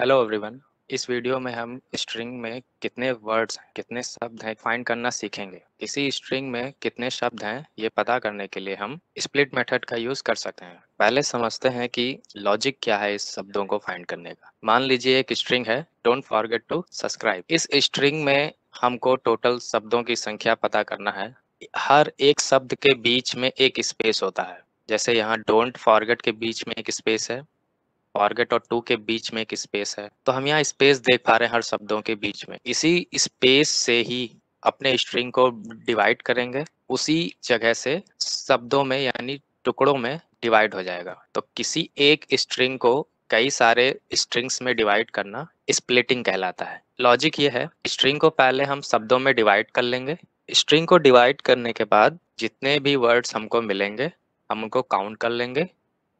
hello everyone इस video में हम स्ट्रिंग में कितने वर्ड्स कितने शब्द हैं फाइंड करना सीखेंगे किसी स्ट्रिंग में कितने शब्द हैं ये पता करने के लिए हम स्प्लिट मेथड का यूज कर सकते हैं पहले समझते हैं कि लॉजिक क्या है इस शब्दों को फाइंड करने का मान लीजिए एक स्ट्रिंग है डोंट फॉरगेट टू सब्सक्राइब इस स्ट्रिंग में हमको टोटल शब्दों की संख्या पता करना है हर एक शब्द के बीच में एक स्पेस होता है जैसे यहाँ डोंट फॉरगेट के बीच में एक स्पेस है फॉरगेट और टू के बीच में एक स्पेस है तो हम यहाँ स्पेस देख पा रहे हैं हर शब्दों के बीच में इसी स्पेस से ही अपने स्ट्रिंग को डिवाइड करेंगे उसी जगह से शब्दों में यानी टुकड़ों में डिवाइड हो जाएगा तो किसी एक स्ट्रिंग को कई सारे स्ट्रिंग्स में डिवाइड करना स्प्लिटिंग कहलाता है लॉजिक ये है स्ट्रिंग को पहले हम शब्दों में डिवाइड कर लेंगे स्ट्रिंग को डिवाइड करने के बाद जितने भी वर्ड्स हमको मिलेंगे हम उनको काउंट कर लेंगे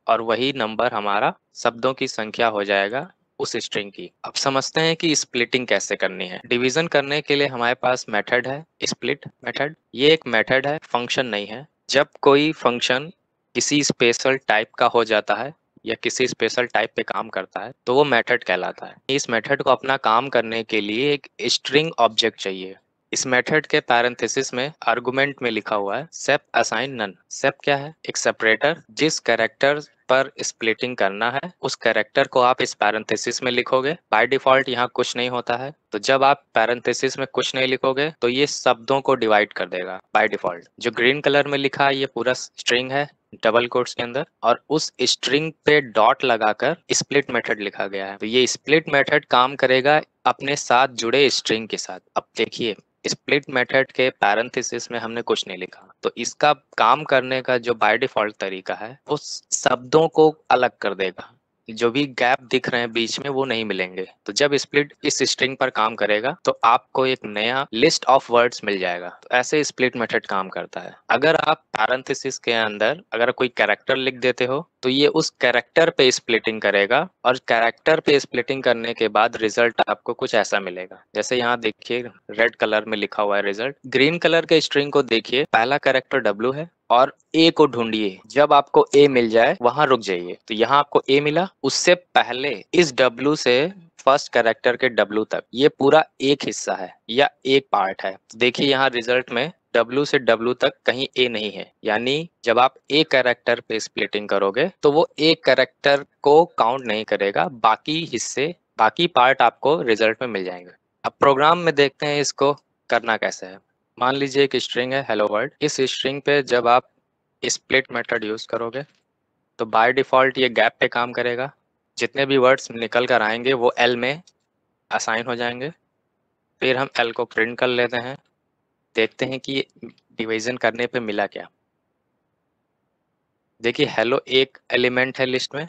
और वही नंबर हमारा शब्दों की संख्या हो जाएगा उस स्ट्रिंग की अब समझते हैं कि स्प्लिटिंग कैसे करनी है डिवीजन करने के लिए हमारे पास मेथड है स्प्लिट मेथड ये एक मेथड है फंक्शन नहीं है जब कोई फंक्शन किसी स्पेशल टाइप का हो जाता है या किसी स्पेशल टाइप पे काम करता है तो वो मेथड कहलाता है इस मेथड को अपना काम करने के लिए एक स्ट्रिंग ऑब्जेक्ट चाहिए इस मेथड के पैरेंथेसिस में आर्गुमेंट में लिखा हुआ है सेप असाइन नन सेप क्या है एक सेपरेटर जिस कैरेक्टर पर स्प्लिटिंग करना है उस कैरेक्टर को आप इस पैरेंथेसिस में लिखोगे बाय डिफॉल्ट यहाँ कुछ नहीं होता है तो जब आप पैरेंथेसिस में कुछ नहीं लिखोगे तो ये शब्दों को डिवाइड कर देगा बाय डिफॉल्ट जो ग्रीन कलर में लिखा है ये पूरा स्ट्रिंग है डबल कोट्स के अंदर और उस स्ट्रिंग पे डॉट लगाकर स्प्लिट मेथड लिखा गया है तो ये स्प्लिट मेथड काम करेगा अपने साथ जुड़े स्ट्रिंग के साथ अब देखिए स्प्लिट मेथड के पैरेंथेसिस में हमने कुछ नहीं लिखा तो इसका काम करने का जो बाय डिफॉल्ट तरीका है वो शब्दों को अलग कर देगा जो भी गैप दिख रहे हैं बीच में वो नहीं मिलेंगे तो जब स्प्लिट इस स्ट्रिंग पर काम करेगा तो आपको एक नया लिस्ट ऑफ वर्ड्स मिल जाएगा तो ऐसे स्प्लिट मेथड काम करता है अगर आप पैरेंथेसिस के अंदर अगर कोई कैरेक्टर लिख देते हो तो ये उस कैरेक्टर पे स्प्लिटिंग करेगा और कैरेक्टर पे स्प्लिटिंग करने के बाद रिजल्ट आपको कुछ ऐसा मिलेगा जैसे यहाँ देखिए रेड कलर में लिखा हुआ है रिजल्ट ग्रीन कलर के स्ट्रिंग को देखिए पहला कैरेक्टर डब्ल्यू है और ए को ढूंढिए जब आपको ए मिल जाए वहां रुक जाइए तो यहाँ आपको ए मिला उससे पहले इस डब्ल्यू से फर्स्ट कैरेक्टर के डब्लू तक ये पूरा एक हिस्सा है या एक पार्ट है तो देखिए यहाँ रिजल्ट में W से W तक कहीं A नहीं है यानी जब आप A कैरेक्टर पे स्प्लिटिंग करोगे तो वो A कैरेक्टर को काउंट नहीं करेगा बाकी हिस्से बाकी पार्ट आपको रिजल्ट में मिल जाएंगे अब प्रोग्राम में देखते हैं इसको करना कैसे है मान लीजिए एक स्ट्रिंग है हेलो वर्ल्ड इस स्ट्रिंग पे जब आप स्प्लिट मेथड यूज़ करोगे तो बाय डिफ़ॉल्ट ये गैप पे काम करेगा जितने भी वर्ड्स निकल कर आएंगे वो एल में असाइन हो जाएंगे फिर हम एल को प्रिंट कर लेते हैं देखते हैं कि डिवीज़न करने पे मिला क्या देखिए हेलो एक एलिमेंट है लिस्ट में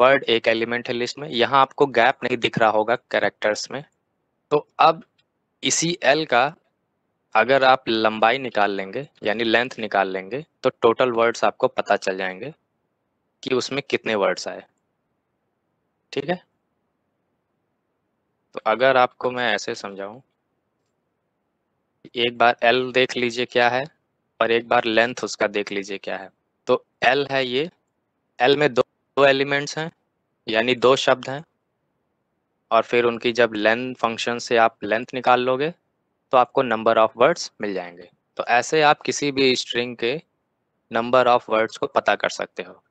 वर्ड एक एलिमेंट है लिस्ट में यहाँ आपको गैप नहीं दिख रहा होगा कैरेक्टर्स में तो अब इसी एल का अगर आप लंबाई निकाल लेंगे यानी लेंथ निकाल लेंगे तो टोटल वर्ड्स आपको पता चल जाएंगे कि उसमें कितने वर्ड्स आए ठीक है तो अगर आपको मैं ऐसे समझाऊं एक बार एल देख लीजिए क्या है और एक बार लेंथ उसका देख लीजिए क्या है तो एल है ये एल में दो दो एलिमेंट्स हैं यानी दो शब्द हैं और फिर उनकी जब लेंथ फंक्शन से आप लेंथ निकाल लोगे तो आपको नंबर ऑफ वर्ड्स मिल जाएंगे तो ऐसे आप किसी भी स्ट्रिंग के नंबर ऑफ वर्ड्स को पता कर सकते हो